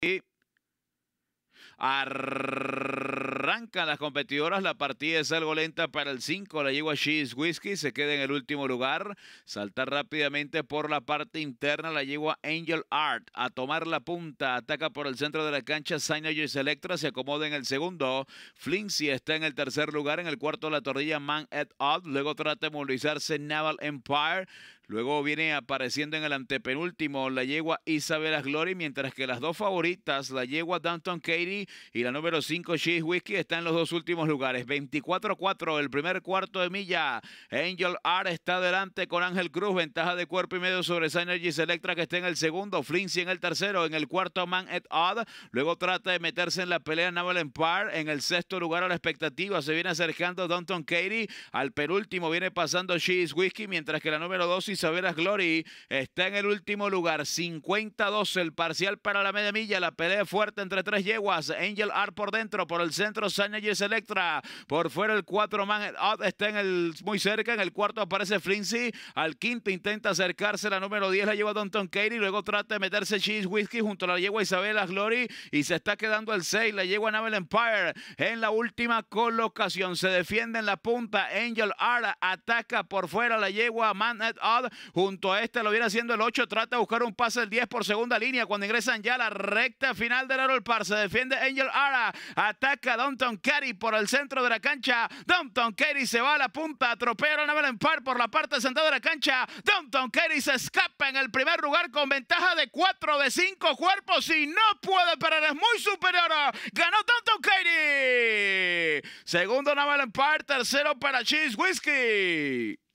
Y arrancan las competidoras. La partida es algo lenta para el 5. La yegua She's Whiskey se queda en el último lugar. Salta rápidamente por la parte interna. La yegua Angel Art a tomar la punta. Ataca por el centro de la cancha. joyce Electra se acomoda en el segundo. Flincy está en el tercer lugar. En el cuarto, la torrilla Man et Odd. Luego trata de movilizarse Naval Empire. Luego viene apareciendo en el antepenúltimo la yegua Isabella Glory, mientras que las dos favoritas, la yegua Danton Katie y la número 5 She's Whiskey, están en los dos últimos lugares. 24-4, el primer cuarto de milla. Angel R está adelante con Ángel Cruz, ventaja de cuerpo y medio sobre Synergy Electra que está en el segundo. Flincy en el tercero, en el cuarto Man et Odd. Luego trata de meterse en la pelea Naval Empire. En el sexto lugar a la expectativa se viene acercando Danton Katie. Al penúltimo viene pasando She's Whiskey, mientras que la número 2 Isabela Glory está en el último lugar. 50-12 el parcial para la media milla. La pelea fuerte entre tres yeguas. Angel Art por dentro, por el centro Jess Electra. Por fuera el 4 man está en el, muy cerca. En el cuarto aparece Flinzy, Al quinto intenta acercarse la número 10. La lleva Donton Katie. Luego trata de meterse Cheese Whiskey junto a la yegua Isabela Glory. Y se está quedando el 6. La yegua Naval Empire en la última colocación. Se defiende en la punta. Angel Art ataca por fuera la yegua Man Odd Junto a este lo viene haciendo el 8. Trata de buscar un pase el 10 por segunda línea. Cuando ingresan ya a la recta final del el par, Se defiende Angel Ara. Ataca Dunton Carey por el centro de la cancha. Downton Carey se va a la punta. Atropella a en par por la parte central de la cancha. Downton Carey se escapa en el primer lugar con ventaja de 4 de 5 cuerpos. Y no puede parar. Es muy superior. Ganó Downton Carey. Segundo Naval en par. Tercero para Cheese Whiskey.